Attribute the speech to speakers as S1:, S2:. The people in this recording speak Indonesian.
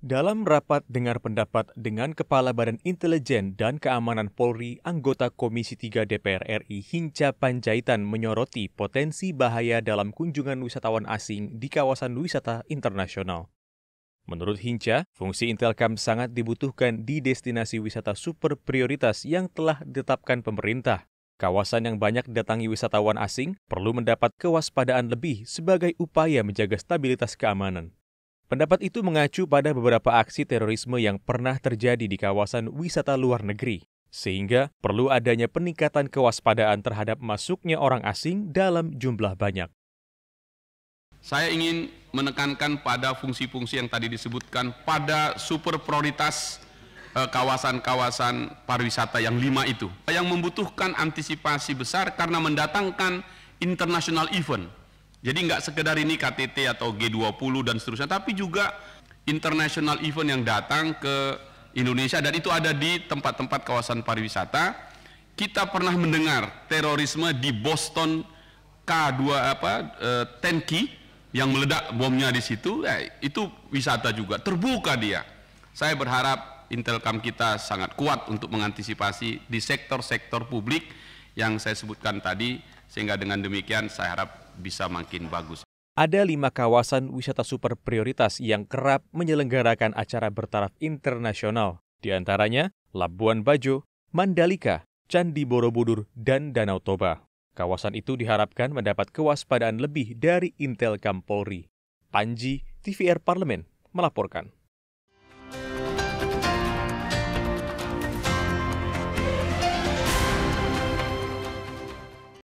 S1: Dalam rapat dengar pendapat dengan Kepala Badan Intelijen dan Keamanan Polri, anggota Komisi 3 DPR RI Hinca Panjaitan menyoroti potensi bahaya dalam kunjungan wisatawan asing di kawasan wisata internasional. Menurut Hinca, fungsi Intelkam sangat dibutuhkan di destinasi wisata super prioritas yang telah ditetapkan pemerintah. Kawasan yang banyak didatangi wisatawan asing perlu mendapat kewaspadaan lebih sebagai upaya menjaga stabilitas keamanan. Pendapat itu mengacu pada beberapa aksi terorisme yang pernah terjadi di kawasan wisata luar negeri, sehingga perlu adanya peningkatan kewaspadaan terhadap masuknya orang asing dalam jumlah banyak.
S2: Saya ingin menekankan pada fungsi-fungsi yang tadi disebutkan pada super prioritas eh, kawasan-kawasan pariwisata yang lima itu yang membutuhkan antisipasi besar karena mendatangkan international event jadi nggak sekedar ini KTT atau G20 dan seterusnya, tapi juga international event yang datang ke Indonesia dan itu ada di tempat-tempat kawasan pariwisata. Kita pernah mendengar terorisme di Boston K2 apa eh, Tenki yang meledak bomnya di situ, eh, itu wisata juga terbuka dia. Saya berharap Intelkam kita sangat kuat untuk mengantisipasi di sektor-sektor publik yang saya sebutkan tadi sehingga dengan demikian saya harap bisa makin bagus.
S1: Ada lima kawasan wisata super prioritas yang kerap menyelenggarakan acara bertaraf internasional, di antaranya Labuan Bajo, Mandalika, Candi Borobudur, dan Danau Toba. Kawasan itu diharapkan mendapat kewaspadaan lebih dari Intel Kampolri. Panji, TVR Parlemen, melaporkan.